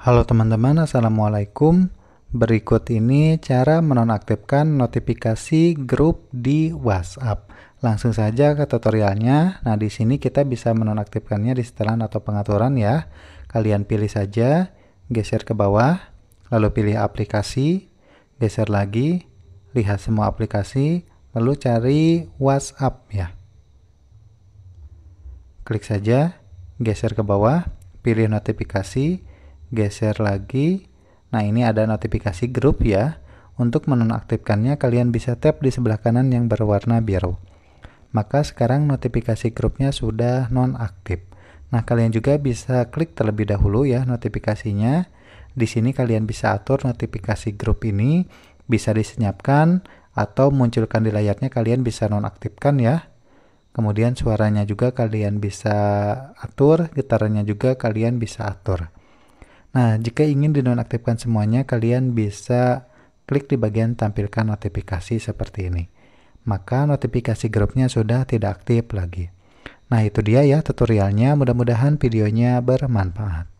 Halo teman-teman, Assalamualaikum. Berikut ini cara menonaktifkan notifikasi grup di WhatsApp. Langsung saja ke tutorialnya. Nah, di sini kita bisa menonaktifkannya di setelan atau pengaturan ya. Kalian pilih saja, geser ke bawah, lalu pilih aplikasi, geser lagi, lihat semua aplikasi, lalu cari WhatsApp ya. Klik saja, geser ke bawah, pilih notifikasi, geser lagi. Nah, ini ada notifikasi grup ya. Untuk menonaktifkannya, kalian bisa tap di sebelah kanan yang berwarna biru. Maka sekarang notifikasi grupnya sudah nonaktif. Nah, kalian juga bisa klik terlebih dahulu ya notifikasinya. Di sini kalian bisa atur notifikasi grup ini bisa disenyapkan atau munculkan di layarnya kalian bisa nonaktifkan ya. Kemudian suaranya juga kalian bisa atur, getarannya juga kalian bisa atur. Nah, jika ingin dinonaktifkan semuanya, kalian bisa klik di bagian tampilkan notifikasi seperti ini. Maka notifikasi grupnya sudah tidak aktif lagi. Nah, itu dia ya tutorialnya. Mudah-mudahan videonya bermanfaat.